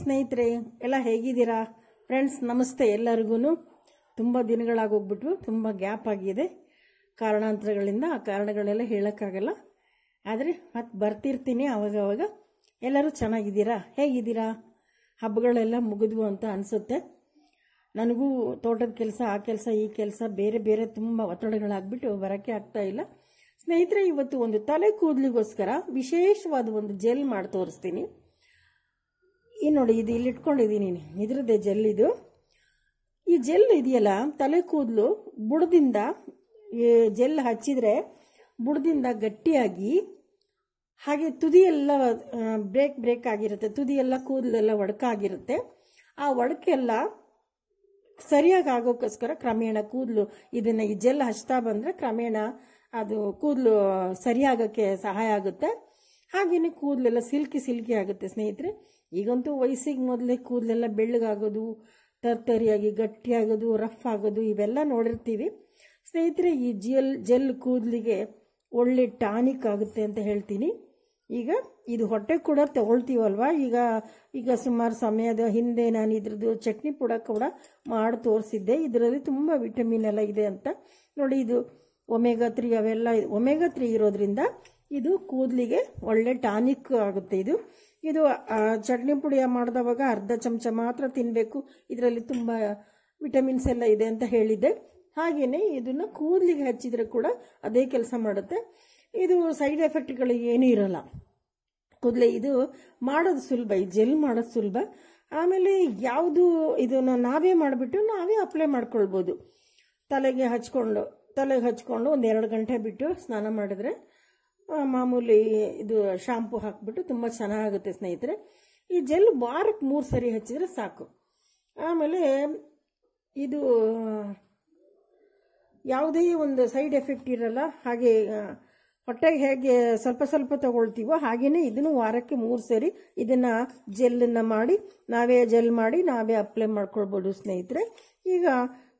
ಸ್ನೇಹಿತರೆ ಎಲ್ಲ ಹೇಗಿದ್ದೀರಾ ಫ್ರೆಂಡ್ಸ್ ನಮಸ್ತೆ ಎಲ್ಲರಿಗೂ ತುಂಬ ದಿನಗಳಾಗೋಗ್ಬಿಟ್ಟು ತುಂಬ ಗ್ಯಾಪ್ ಆಗಿದೆ ಕಾರಣಾಂತರಗಳಿಂದ ಆ ಕಾರಣಗಳೆಲ್ಲ ಹೇಳೋಕ್ಕಾಗಲ್ಲ ಆದರೆ ಮತ್ತೆ ಬರ್ತಿರ್ತೀನಿ ಆವಾಗ ಎಲ್ಲರೂ ಚೆನ್ನಾಗಿದ್ದೀರಾ ಹೇಗಿದ್ದೀರಾ ಹಬ್ಬಗಳೆಲ್ಲ ಮುಗಿದ್ವು ಅಂತ ಅನಿಸುತ್ತೆ ನನಗೂ ತೋಟದ ಕೆಲಸ ಆ ಕೆಲಸ ಈ ಕೆಲಸ ಬೇರೆ ಬೇರೆ ತುಂಬ ಒತ್ತಡಗಳಾಗ್ಬಿಟ್ಟು ಬರೋಕ್ಕೆ ಆಗ್ತಾ ಇಲ್ಲ ಸ್ನೇಹಿತರೆ ಇವತ್ತು ಒಂದು ತಲೆ ಕೂದಲಿಗೋಸ್ಕರ ವಿಶೇಷವಾದ ಒಂದು ಜೆಲ್ ಮಾಡಿ ತೋರಿಸ್ತೀನಿ ಈ ನೋಡಿ ಇದು ಇಲ್ಲಿ ಇಟ್ಕೊಂಡಿದ್ದೀನಿ ಇದ್ರದ್ದೇ ಜೆಲ್ ಇದು ಈ ಜೆಲ್ ಇದೆಯಲ್ಲ ತಲೆ ಕೂದಲು ಬುಡದಿಂದ ಜೆಲ್ ಹಚ್ಚಿದರೆ ಬುಡದಿಂದ ಗಟ್ಟಿಯಾಗಿ ಹಾಗೆ ತುದಿಯೆಲ್ಲ ಬ್ರೇಕ್ ಬ್ರೇಕ್ ಆಗಿರುತ್ತೆ ತುದಿಯೆಲ್ಲ ಕೂದಲೆಲ್ಲ ಒಡಕಾಗಿರುತ್ತೆ ಆ ಒಡಕೆಲ್ಲ ಸರಿಯಾಗಿ ಆಗೋಕ್ಕೋಸ್ಕರ ಕ್ರಮೇಣ ಕೂದಲು ಇದನ್ನ ಈ ಜೆಲ್ ಹಚ್ತಾ ಬಂದ್ರೆ ಕ್ರಮೇಣ ಅದು ಕೂದಲು ಸರಿಯಾಗೋಕ್ಕೆ ಸಹಾಯ ಆಗುತ್ತೆ ಹಾಗೇನೆ ಕೂದಲೆಲ್ಲ ಸಿಲ್ಕಿ ಸಿಲ್ಕಿ ಆಗುತ್ತೆ ಸ್ನೇಹಿತರೆ ಈಗಂತೂ ವಯಸ್ಸಿಗೆ ಮೊದಲೇ ಕೂದಲೆಲ್ಲ ಬೆಳ್ಳಗಾಗೋದು ತರ್ತರಿಯಾಗಿ ಗಟ್ಟಿಯಾಗೋದು ರಫ್ ಆಗೋದು ಇವೆಲ್ಲ ನೋಡಿರ್ತೀವಿ ಸ್ನೇಹಿತರೆ ಈ ಜೆಲ್ ಜೆಲ್ ಕೂದಲಿಗೆ ಒಳ್ಳೆ ಟಾನಿಕ್ ಆಗುತ್ತೆ ಅಂತ ಹೇಳ್ತೀನಿ ಈಗ ಇದು ಹೊಟ್ಟೆ ಕೂಡ ತಗೊಳ್ತೀವಲ್ವ ಈಗ ಈಗ ಸುಮಾರು ಸಮಯದ ಹಿಂದೆ ನಾನು ಇದ್ರದ್ದು ಚಟ್ನಿ ಕೂಡ ಕೂಡ ಮಾಡಿ ತೋರಿಸಿದ್ದೆ ಇದರಲ್ಲಿ ತುಂಬ ವಿಟಮಿನ್ ಎಲ್ಲ ಇದೆ ಅಂತ ನೋಡಿ ಇದು ಒಮೆಗಾ ತ್ರೀ ಅವೆಲ್ಲ ಒಮೆಗಾ ತ್ರೀ ಇರೋದ್ರಿಂದ ಇದು ಕೂದಲಿಗೆ ಒಳ್ಳೆ ಟಾನಿಕ್ ಆಗುತ್ತೆ ಇದು ಇದು ಚಟ್ನಿ ಪುಡಿ ಮಾಡಿದವಾಗ ಅರ್ಧ ಚಮಚ ಮಾತ್ರ ತಿನ್ನಬೇಕು ಇದರಲ್ಲಿ ತುಂಬ ವಿಟಮಿನ್ಸ್ ಎಲ್ಲ ಇದೆ ಅಂತ ಹೇಳಿದ್ದೆ ಹಾಗೆಯೇ ಇದನ್ನು ಕೂದಲಿಗೆ ಹಚ್ಚಿದರೆ ಕೂಡ ಅದೇ ಕೆಲಸ ಮಾಡುತ್ತೆ ಇದು ಸೈಡ್ ಎಫೆಕ್ಟ್ಗಳು ಏನೂ ಇರಲ್ಲ ಕೂದಲೆ ಇದು ಮಾಡೋದು ಸುಲಭ ಈ ಜೆಲ್ ಮಾಡೋದು ಸುಲಭ ಆಮೇಲೆ ಯಾವುದು ಇದನ್ನು ನಾವೇ ಮಾಡಿಬಿಟ್ಟು ನಾವೇ ಅಪ್ಲೈ ಮಾಡ್ಕೊಳ್ಬೋದು ತಲೆಗೆ ಹಚ್ಕೊಂಡು ತಲೆಗೆ ಹಚ್ಕೊಂಡು ಒಂದು ಎರಡು ಗಂಟೆ ಬಿಟ್ಟು ಸ್ನಾನ ಮಾಡಿದ್ರೆ ಮಾಮೂಲಿ ಇದು ಶಾಂಪು ಹಾಕಿಬಿಟ್ಟು ತುಂಬ ಚೆನ್ನಾಗುತ್ತೆ ಸ್ನೇಹಿತರೆ ಈ ಜೆಲ್ ವಾರಕ್ಕೆ ಮೂರು ಸರಿ ಹಚ್ಚಿದರೆ ಸಾಕು ಆಮೇಲೆ ಇದು ಯಾವುದೇ ಒಂದು ಸೈಡ್ ಎಫೆಕ್ಟ್ ಇರಲ್ಲ ಹಾಗೆ ಹೊಟ್ಟೆಗೆ ಹೇಗೆ ಸ್ವಲ್ಪ ಸ್ವಲ್ಪ ತಗೊಳ್ತೀವೋ ಹಾಗೆಯೇ ಇದನ್ನು ವಾರಕ್ಕೆ ಮೂರು ಸರಿ ಇದನ್ನು ಜೆಲ್ಲನ್ನು ಮಾಡಿ ನಾವೇ ಜೆಲ್ ಮಾಡಿ ನಾವೇ ಅಪ್ಲೈ ಮಾಡ್ಕೊಳ್ಬೋದು ಸ್ನೇಹಿತರೆ ಈಗ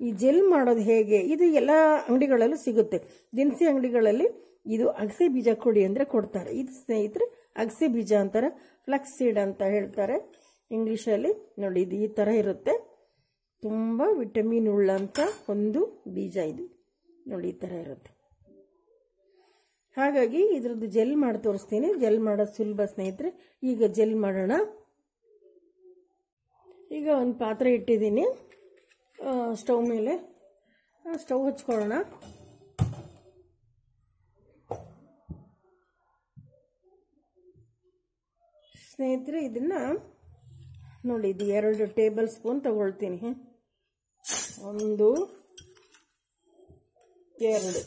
ಈ ಜೆಲ್ ಮಾಡೋದು ಹೇಗೆ ಇದು ಎಲ್ಲ ಅಂಗಡಿಗಳಲ್ಲೂ ಸಿಗುತ್ತೆ ದಿನಸಿ ಅಂಗಡಿಗಳಲ್ಲಿ ಇದು ಅಗಸೆ ಬೀಜ ಕೊಡಿ ಅಂದರೆ ಕೊಡ್ತಾರೆ ಇದು ಸ್ನೇಹಿತರೆ ಅಗಸೆ ಬೀಜ ಅಂತಾರೆ ಫ್ಲಕ್ಸ್ ಸೀಡ್ ಅಂತ ಹೇಳ್ತಾರೆ ಇಂಗ್ಲೀಷಲ್ಲಿ ನೋಡಿ ಇದು ಈ ಥರ ಇರುತ್ತೆ ತುಂಬ ವಿಟಮಿನ್ ಉಳ್ಳಂಥ ಒಂದು ಬೀಜ ಇದು ನೋಡಿ ಈ ಥರ ಇರುತ್ತೆ ಹಾಗಾಗಿ ಇದ್ರದ್ದು ಜೆಲ್ ಮಾಡಿ ತೋರಿಸ್ತೀನಿ ಜೆಲ್ ಮಾಡೋದು ಸುಲಭ ಸ್ನೇಹಿತರೆ ಈಗ ಜೆಲ್ ಮಾಡೋಣ ಈಗ ಒಂದು ಪಾತ್ರೆ ಇಟ್ಟಿದ್ದೀನಿ ಸ್ಟವ್ ಮೇಲೆ ಸ್ಟವ್ ಹಚ್ಕೊಳ್ಳೋಣ ಸ್ನೇಹಿತರೆ ಇದನ್ನ ನೋಡಿ ಇದು ಎರಡು ಟೇಬಲ್ ಸ್ಪೂನ್ ತಗೊಳ್ತೀನಿ ಒಂದು ಎರಡು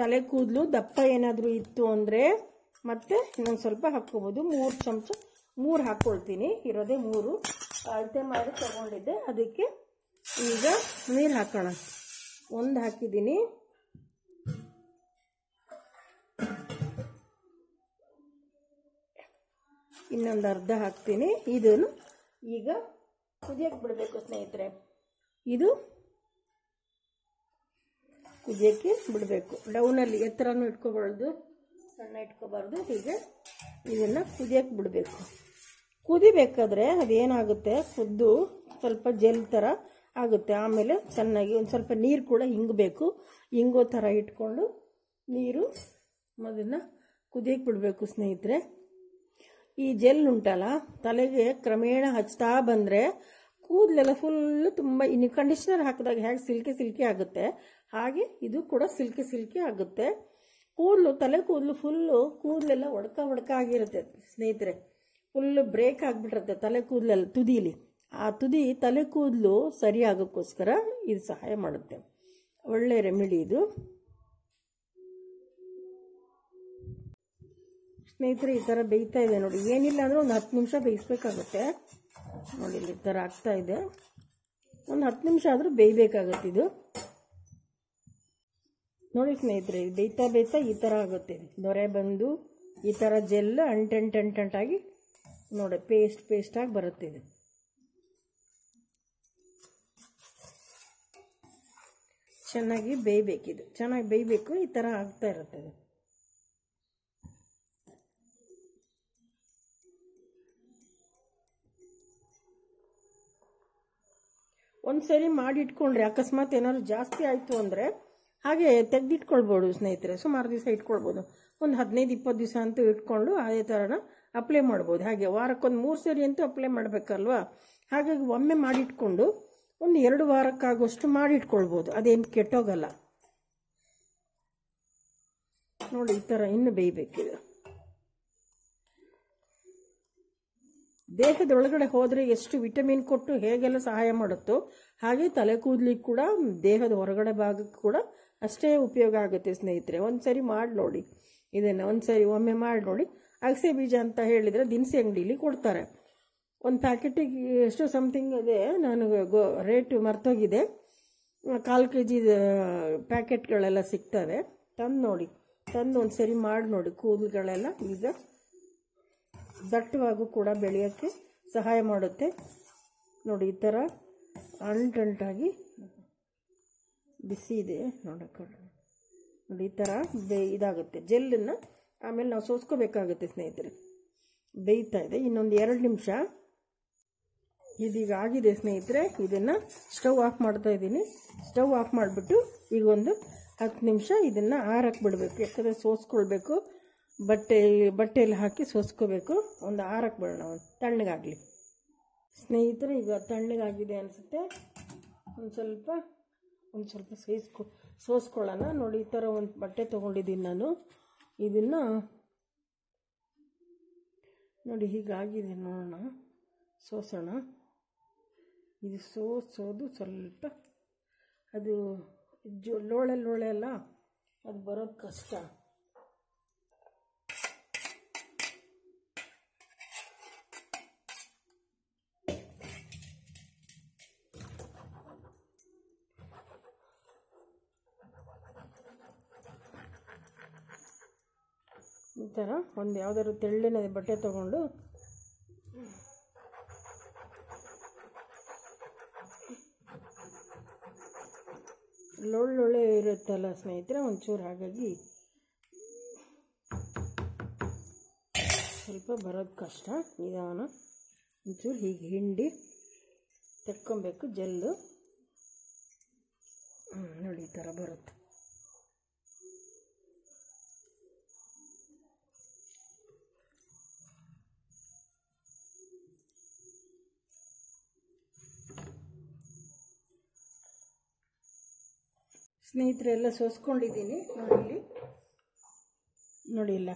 ತಲೆ ಕೂದಲು ದಪ್ಪ ಏನಾದರೂ ಇತ್ತು ಅಂದರೆ ಮತ್ತೆ ಇನ್ನೊಂದು ಸ್ವಲ್ಪ ಹಾಕ್ಕೋಬೋದು ಮೂರು ಚಮಚ ಮೂರು ಹಾಕ್ಕೊಳ್ತೀನಿ ಇರೋದೇ ಮೂರು ಅಳತೆ ಮಾಡಿ ತಗೊಂಡಿದ್ದೆ ಅದಕ್ಕೆ ಈಗ ನೀರು ಹಾಕೋಣ ಒಂದು ಹಾಕಿದ್ದೀನಿ ಇನ್ನೊಂದು ಅರ್ಧ ಹಾಕ್ತೀನಿ ಇದನ್ನು ಈಗ ಕುದಿಯಕ್ಕೆ ಬಿಡಬೇಕು ಸ್ನೇಹಿತರೆ ಇದು ಕುದಿಯಕ್ಕೆ ಬಿಡಬೇಕು ಡೌನಲ್ಲಿ ಎತ್ತರನೂ ಇಟ್ಕೋಬಾರ್ದು ಸಣ್ಣ ಇಟ್ಕೋಬಾರ್ದು ಹೀಗೆ ಇದನ್ನು ಕುದಿಯಕ್ಕೆ ಬಿಡಬೇಕು ಕುದಿಬೇಕಾದ್ರೆ ಅದೇನಾಗುತ್ತೆ ಕುದ್ದು ಸ್ವಲ್ಪ ಜೆಲ್ ಥರ ಆಗುತ್ತೆ ಆಮೇಲೆ ಚೆನ್ನಾಗಿ ಒಂದು ಸ್ವಲ್ಪ ನೀರು ಕೂಡ ಹಿಂಗಬೇಕು ಹಿಂಗೋ ಥರ ಇಟ್ಕೊಂಡು ನೀರು ಅದನ್ನು ಕುದಿಯಕ್ಕೆ ಬಿಡಬೇಕು ಸ್ನೇಹಿತರೆ ಈ ಜೆಲ್ ಉಂಟಲ್ಲ ತಲೆಗೆ ಕ್ರಮೇಣ ಹಚ್ತಾ ಬಂದರೆ ಕೂದಲೆಲ್ಲ ಫುಲ್ಲು ತುಂಬ ಇನ್ನು ಕಂಡೀಷನರ್ ಹಾಕಿದಾಗ ಹೇಗೆ ಸಿಲ್ಕಿ ಸಿಲ್ಕಿ ಆಗುತ್ತೆ ಹಾಗೆ ಇದು ಕೂಡ ಸಿಲ್ಕಿ ಸಿಲ್ಕಿ ಆಗುತ್ತೆ ಕೂದಲು ತಲೆ ಕೂದಲು ಫುಲ್ಲು ಕೂದಲೆಲ್ಲ ಒಡ್ಕ ಒಡ್ಕ ಆಗಿರುತ್ತೆ ಸ್ನೇಹಿತರೆ ಫುಲ್ಲು ಬ್ರೇಕ್ ಆಗಿಬಿಟ್ಟಿರುತ್ತೆ ತಲೆ ಕೂದಲೆಲ್ಲ ತುದಿಲಿ ಆ ತುದಿ ತಲೆ ಕೂದಲು ಸರಿಯಾಗೋಕ್ಕೋಸ್ಕರ ಇದು ಸಹಾಯ ಮಾಡುತ್ತೆ ಒಳ್ಳೆ ರೆಮಿಡಿ ಇದು ಸ್ನೇಹಿತರೆ ಈ ಥರ ಬೇಯ್ತಾ ಇದೆ ನೋಡಿ ಏನಿಲ್ಲ ಅಂದ್ರೆ ಒಂದು ಹತ್ತು ನಿಮಿಷ ಬೇಯಿಸ್ಬೇಕಾಗುತ್ತೆ ನೋಡಿ ಇಲ್ಲಿ ಈ ಥರ ಆಗ್ತಾ ಇದೆ ಒಂದು ಹತ್ತು ನಿಮಿಷ ಆದರೂ ಬೇಯಬೇಕಾಗುತ್ತೆ ಇದು ನೋಡಿ ಸ್ನೇಹಿತರೆ ಬೇಯ್ತಾ ಬೇಯ್ತಾ ಈ ಥರ ಆಗುತ್ತೆ ದೊರೆ ಬಂದು ಈ ಥರ ಜೆಲ್ ಅಂಟೆಂಟ್ ಆಗಿ ನೋಡಿ ಪೇಸ್ಟ್ ಪೇಸ್ಟಾಗಿ ಬರುತ್ತೆ ಇದು ಚೆನ್ನಾಗಿ ಬೇಯಬೇಕಿದು ಚೆನ್ನಾಗಿ ಬೇಯಬೇಕು ಈ ಥರ ಆಗ್ತಾ ಇರುತ್ತೆ ಒಂದು ಸರಿ ಮಾಡಿಟ್ಕೊಂಡ್ರೆ ಅಕಸ್ಮಾತ್ ಏನಾದ್ರು ಜಾಸ್ತಿ ಆಯಿತು ಅಂದರೆ ಹಾಗೆ ತೆಗೆದಿಟ್ಕೊಳ್ಬೋದು ಸ್ನೇಹಿತರೆ ಸುಮಾರು ದಿವಸ ಇಟ್ಕೊಳ್ಬೋದು ಒಂದು ಹದಿನೈದು ಇಪ್ಪತ್ತು ದಿವಸ ಅಂತೂ ಇಟ್ಕೊಂಡು ಅದೇ ಥರನ ಅಪ್ಲೈ ಮಾಡ್ಬೋದು ಹಾಗೆ ವಾರಕ್ಕೊಂದು ಮೂರು ಸರಿ ಅಂತೂ ಅಪ್ಲೈ ಮಾಡಬೇಕಲ್ವಾ ಹಾಗಾಗಿ ಒಮ್ಮೆ ಮಾಡಿಟ್ಕೊಂಡು ಒಂದು ಎರಡು ವಾರಕ್ಕಾಗುವಷ್ಟು ಮಾಡಿಟ್ಕೊಳ್ಬೋದು ಅದೇನು ಕೆಟ್ಟೋಗಲ್ಲ ನೋಡಿ ಈ ಥರ ಇನ್ನೂ ಬೇಯಬೇಕಿದೆ ದೇಹದ ಒಳಗಡೆ ಹೋದರೆ ಎಷ್ಟು ವಿಟಮಿನ್ ಕೊಟ್ಟು ಹೇಗೆಲ್ಲ ಸಹಾಯ ಮಾಡುತ್ತೋ ಹಾಗೆ ತಲೆ ಕೂದಲಿಗೆ ಕೂಡ ದೇಹದ ಹೊರಗಡೆ ಭಾಗಕ್ಕೆ ಕೂಡ ಅಷ್ಟೇ ಉಪಯೋಗ ಆಗುತ್ತೆ ಸ್ನೇಹಿತರೆ ಒಂದ್ಸರಿ ಮಾಡಿ ನೋಡಿ ಇದನ್ನು ಒಂದು ಸರಿ ಒಮ್ಮೆ ಮಾಡಿ ನೋಡಿ ಅಗಸೆ ಬೀಜ ಅಂತ ಹೇಳಿದರೆ ದಿನಸಿ ಅಂಗಡಿಲಿ ಕೊಡ್ತಾರೆ ಒಂದು ಪ್ಯಾಕೆಟಿಗೆ ಎಷ್ಟು ಸಮಥಿಂಗ್ ಇದೆ ನಾನು ಗೋ ರೇಟು ಮರ್ತೋಗಿದೆ ಕಾಲು ಕೆ ಜಿ ಪ್ಯಾಕೆಟ್ಗಳೆಲ್ಲ ಸಿಗ್ತವೆ ತಂದು ನೋಡಿ ತಂದು ಒಂದು ಸರಿ ಮಾಡಿ ನೋಡಿ ಕೂದಲುಗಳೆಲ್ಲ ಈಗ ದಟ್ಟವಾಗೂ ಕೂಡ ಬೆಳೆಯೋಕ್ಕೆ ಸಹಾಯ ಮಾಡುತ್ತೆ ನೋಡಿ ಈ ಥರ ಅಂಟಂಟಾಗಿ ಬಿಸಿ ಇದೆ ನೋಡಕ್ಕ ನೋಡಿ ಈ ಥರ ಬೇ ಇದಾಗುತ್ತೆ ಜೆಲ್ಲನ್ನು ಆಮೇಲೆ ನಾವು ಸೋಸ್ಕೋಬೇಕಾಗುತ್ತೆ ಸ್ನೇಹಿತರೆ ಬೇಯ್ತಾ ಇದೆ ಇನ್ನೊಂದು ಎರಡು ನಿಮಿಷ ಇದೀಗ ಆಗಿದೆ ಸ್ನೇಹಿತರೆ ಇದನ್ನು ಸ್ಟವ್ ಆಫ್ ಮಾಡ್ತಾ ಇದ್ದೀನಿ ಸ್ಟವ್ ಆಫ್ ಮಾಡಿಬಿಟ್ಟು ಈಗ ಒಂದು ಹತ್ತು ನಿಮಿಷ ಇದನ್ನು ಆರಕ್ಕೆ ಬಿಡಬೇಕು ಯಾಕಂದರೆ ಸೋಸ್ಕೊಳ್ಬೇಕು ಬಟ್ಟೆ ಬಟ್ಟೆಯಲ್ಲಿ ಹಾಕಿ ಸೋಸ್ಕೋಬೇಕು ಒಂದು ಆರಕ್ಕೆ ಬರೋಣ ಒಂದು ತಣ್ಣಗಾಗಲಿ ಸ್ನೇಹಿತರು ಈಗ ತಣ್ಣಗಾಗಿದೆ ಅನಿಸುತ್ತೆ ಒಂದು ಸ್ವಲ್ಪ ಒಂದು ಸ್ವಲ್ಪ ಸೇಸ್ಕೊ ಸೋಸ್ಕೊಳ್ಳೋಣ ನೋಡಿ ಈ ಥರ ಒಂದು ಬಟ್ಟೆ ತೊಗೊಂಡಿದ್ದೀನಿ ನಾನು ಇದನ್ನು ನೋಡಿ ಹೀಗಾಗಿದೆ ನೋಡೋಣ ಸೋಸೋಣ ಇದು ಸೋಸೋದು ಸ್ವಲ್ಪ ಅದು ಜೋ ಲೋಳೆ ಲೋಳೆ ಅಲ್ಲ ಅದು ಬರೋದು ಕಷ್ಟ ಥರ ಒಂದು ಯಾವುದಾದ್ರು ತೆಳ್ಳಿನ ಬಟ್ಟೆ ತೊಗೊಂಡು ಲೊಳ್ಳೊಳ್ಳೆ ಇರುತ್ತಲ್ಲ ಸ್ನೇಹಿತರೆ ಒಂಚೂರು ಹಾಗಾಗಿ ಸ್ವಲ್ಪ ಬರೋದು ಕಷ್ಟ ನಿಧಾನ ಒಂಚೂರು ಹೀಗೆ ಹಿಂಡಿ ತಕ್ಕೊಬೇಕು ಜಲ್ಲು ನೋಡಿ ಈ ಥರ ಬರುತ್ತೆ ಸ್ನೇಹಿತರೆಲ್ಲ ಸೋಸ್ಕೊಂಡಿದ್ದೀನಿ ನೋಡಿಲ್ಲಿ ನೋಡಿ ನೋಡಿಲ್ಲ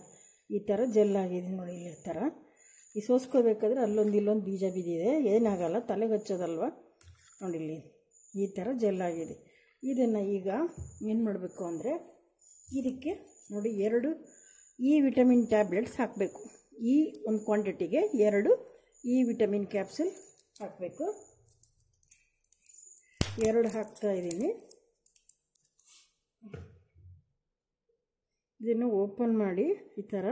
ಈ ಥರ ಜೆಲ್ ಆಗಿದೆ ನೋಡಿ ಈ ಥರ ಈ ಸೋಸ್ಕೋಬೇಕಾದ್ರೆ ಅಲ್ಲೊಂದು ಇಲ್ಲೊಂದು ಬೀಜ ಬಿದ್ದಿದೆ ಏನಾಗಲ್ಲ ತಲೆಗೆ ಹಚ್ಚೋದಲ್ವ ಇಲ್ಲಿ ಈ ಥರ ಜೆಲ್ ಆಗಿದೆ ಇದನ್ನು ಈಗ ಏನು ಮಾಡಬೇಕು ಅಂದರೆ ಇದಕ್ಕೆ ನೋಡಿ ಎರಡು ಇ ವಿಟಮಿನ್ ಟ್ಯಾಬ್ಲೆಟ್ಸ್ ಹಾಕಬೇಕು ಈ ಒಂದು ಕ್ವಾಂಟಿಟಿಗೆ ಎರಡು ಇ ವಿಟಮಿನ್ ಕ್ಯಾಪ್ಸೂಲ್ ಹಾಕಬೇಕು ಎರಡು ಹಾಕ್ತಾ ಇದ್ದೀನಿ ಇದನ್ನು ಓಪನ್ ಮಾಡಿ ಈ ಥರ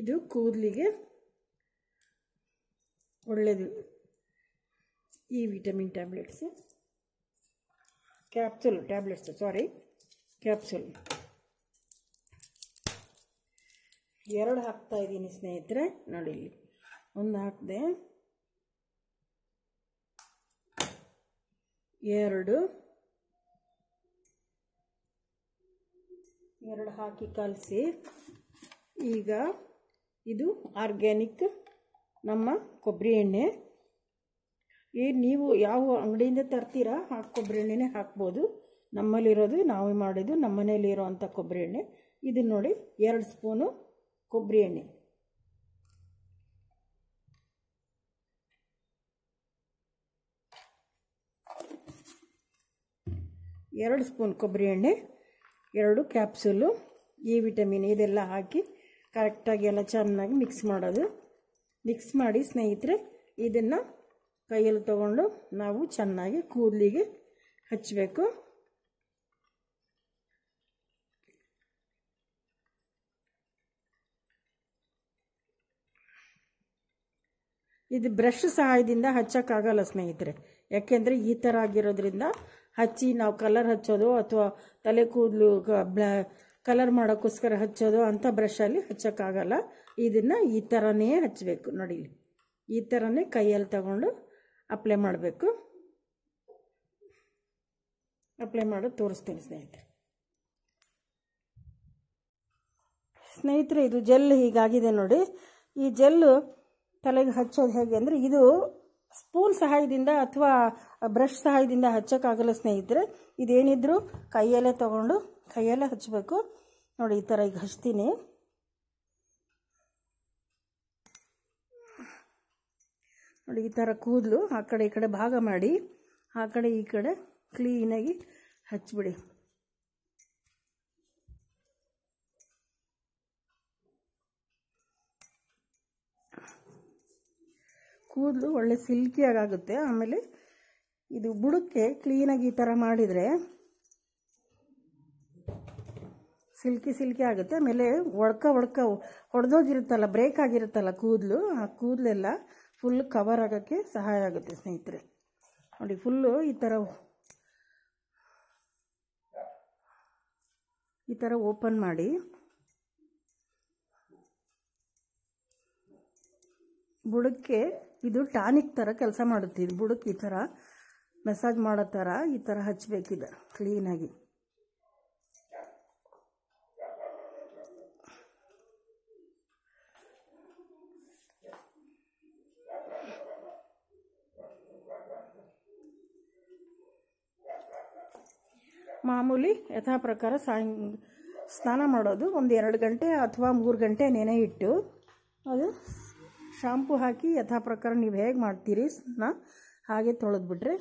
ಇದು ಕೂದಲಿಗೆ ಒಳ್ಳೆಯದು ಈ vitamin tablets capsule tablets sorry capsule ಎರಡು ಹಾಕ್ತಾ ಇದ್ದೀನಿ ಸ್ನೇಹಿತರೆ ನೋಡಿ ಇಲ್ಲಿ ಒಂದು ಹಾಕಿದೆ ಎರಡು ಎರಡು ಹಾಕಿ ಕಲಸಿ ಈಗ ಇದು ಆರ್ಗ್ಯಾನಿಕ್ ನಮ್ಮ ಕೊಬ್ಬರಿ ಎಣ್ಣೆ ಈ ನೀವು ಯಾವ ಅಂಗಡಿಯಿಂದ ತರ್ತೀರಾ ಆ ಕೊಬ್ಬರಿ ಎಣ್ಣೆನೇ ಹಾಕ್ಬೋದು ನಮ್ಮಲ್ಲಿರೋದು ನಾವೇ ಮಾಡಿದ್ದು ನಮ್ಮ ಮನೇಲಿರೋವಂಥ ಕೊಬ್ಬರಿ ಎಣ್ಣೆ ಇದನ್ನು ನೋಡಿ ಎರಡು ಸ್ಪೂನು ಕೊಬ್ಬರಿ ಎಣ್ಣೆ ಎರಡು ಸ್ಪೂನ್ ಕೊಬ್ಬರಿ ಎಣ್ಣೆ ಎರಡು ಕ್ಯಾಪ್ಸುಲು ಎ ವಿಟಮಿನ್ ಇದೆಲ್ಲ ಹಾಕಿ ಕರೆಕ್ಟಾಗಿ ಎಲ್ಲ ಚೆನ್ನಾಗಿ ಮಿಕ್ಸ್ ಮಾಡೋದು ಮಿಕ್ಸ್ ಮಾಡಿ ಸ್ನೇಹಿತರೆ ಇದನ್ನು ಕೈಯಲ್ಲಿ ತಗೊಂಡು ನಾವು ಚೆನ್ನಾಗಿ ಕೂದಲಿಗೆ ಹಚ್ಚಬೇಕು ಇದು ಬ್ರಷ್ ಸಹಾಯದಿಂದ ಹಚ್ಚೋಕ್ಕಾಗಲ್ಲ ಸ್ನೇಹಿತರೆ ಯಾಕೆಂದರೆ ಈ ಥರ ಆಗಿರೋದ್ರಿಂದ ಹಚ್ಚಿ ನಾವು ಕಲರ್ ಹಚ್ಚೋದು ಅಥವಾ ತಲೆ ಕೂದಲು ಕಲರ್ ಮಾಡೋಕ್ಕೋಸ್ಕರ ಹಚ್ಚೋದು ಅಂಥ ಬ್ರಷಲ್ಲಿ ಹಚ್ಚೋಕ್ಕಾಗಲ್ಲ ಇದನ್ನು ಈ ಥರನೇ ಹಚ್ಚಬೇಕು ನೋಡಿ ಈ ಥರನೇ ಕೈಯಲ್ಲಿ ತಗೊಂಡು ಅಪ್ಲೈ ಮಾಡಬೇಕು ಅಪ್ಲೈ ಮಾಡೋದು ತೋರಿಸ್ತೀನಿ ಸ್ನೇಹಿತರೆ ಸ್ನೇಹಿತರೆ ಇದು ಜೆಲ್ ಹೀಗಾಗಿದೆ ನೋಡಿ ಈ ಜೆಲ್ಲು ತಲೆಗೆ ಹಚ್ಚೋದು ಹೇಗೆ ಅಂದರೆ ಇದು ಸ್ಪೂನ್ ಸಹಾಯದಿಂದ ಅಥವಾ ಬ್ರಷ್ ಸಹಾಯದಿಂದ ಹಚ್ಚೋಕ್ಕಾಗಲ್ಲ ಸ್ನೇಹಿತರೆ ಇದೇನಿದ್ರು ಕೈಯಲ್ಲೇ ತಗೊಂಡು ಕೈಯಲ್ಲೇ ಹಚ್ಚಬೇಕು ನೋಡಿ ಈ ಥರ ಈಗ ಹಚ್ತೀನಿ ನೋಡಿ ಈ ಥರ ಕೂದಲು ಆ ಕಡೆ ಈ ಕಡೆ ಭಾಗ ಮಾಡಿ ಆ ಕಡೆ ಈ ಕಡೆ ಕ್ಲೀನಾಗಿ ಹಚ್ಚಿಬಿಡಿ ಕೂದಲು ಒಳ್ಳೆ ಸಿಲ್ಕಿಯಾಗುತ್ತೆ ಆಮೇಲೆ ಇದು ಬುಡಕ್ಕೆ ಕ್ಲೀನಾಗಿ ಈ ಥರ ಮಾಡಿದರೆ ಸಿಲ್ಕಿ ಸಿಲ್ಕಿ ಆಗುತ್ತೆ ಆಮೇಲೆ ಒಡ್ಕ ಒಡ್ಕ ಹೊಡೆದೋಗಿರುತ್ತಲ್ಲ ಬ್ರೇಕ್ ಆಗಿರುತ್ತಲ್ಲ ಕೂದಲು ಆ ಕೂದಲೆಲ್ಲ ಫುಲ್ ಕವರ್ ಆಗೋಕ್ಕೆ ಸಹಾಯ ಆಗುತ್ತೆ ಸ್ನೇಹಿತರೆ ನೋಡಿ ಫುಲ್ಲು ಈ ಥರ ಈ ಥರ ಓಪನ್ ಮಾಡಿ ಬುಡಕ್ಕೆ ಇದು ಟಾನಿಕ್ ಥರ ಕೆಲಸ ಮಾಡುತ್ತೆ ಇದು ಬುಡಕ್ಕೆ ಈ ಥರ ಮಸಾಜ್ ಮಾಡೋ ಥರ ಈ ಥರ ಹಚ್ಚಬೇಕಿದೆ ಕ್ಲೀನಾಗಿ ಮಾಮೂಲಿ ಯಥಾ ಪ್ರಕಾರ ಸಾಯಂ ಸ್ನಾನ ಮಾಡೋದು ಒಂದು ಎರಡು ಗಂಟೆ ಅಥವಾ ಮೂರು ಗಂಟೆ ನೆನೆ ಇಟ್ಟು ಅದು ಶಾಂಪು ಹಾಕಿ ಯಥಾ ಪ್ರಕಾರ ನೀವು ಹೇಗೆ ಮಾಡ್ತೀರಿ ಸ್ನ ಹಾಗೆ ತೊಳೆದ್ಬಿಟ್ರೆ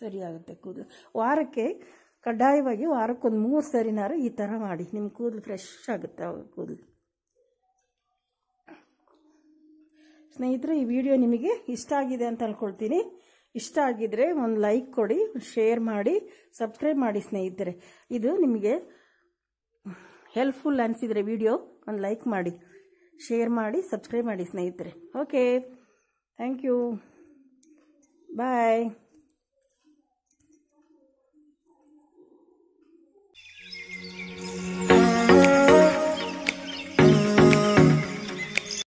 ಸರಿಯಾಗುತ್ತೆ ಕೂದಲು ವಾರಕ್ಕೆ ಕಡ್ಡಾಯವಾಗಿ ವಾರಕ್ಕೊಂದು ಮೂರು ಸರಿನಾರ ಈ ಥರ ಮಾಡಿ ನಿಮ್ಮ ಕೂದಲು ಫ್ರೆಶ್ ಆಗುತ್ತೆ ಕೂದಲು ಸ್ನೇಹಿತರೆ ಈ ವಿಡಿಯೋ ನಿಮಗೆ ಇಷ್ಟ ಆಗಿದೆ ಅಂತ ಅನ್ಕೊಳ್ತೀನಿ ಇಷ್ಟ ಆಗಿದ್ರೆ ಒಂದು ಲೈಕ್ ಕೊಡಿ ಶೇರ್ ಮಾಡಿ ಸಬ್ಸ್ಕ್ರೈಬ್ ಮಾಡಿ ಸ್ನೇಹಿತರೆ ಇದು ನಿಮಗೆ ಹೆಲ್ಪ್ಫುಲ್ ಅನಿಸಿದರೆ ವಿಡಿಯೋ ಒಂದು ಲೈಕ್ ಮಾಡಿ ಶೇರ್ ಮಾಡಿ ಸಬ್ಸ್ಕ್ರೈಬ್ ಮಾಡಿ ಸ್ನೇಹಿತರೆ ಓಕೆ ಥ್ಯಾಂಕ್ ಯು ಬಾಯ್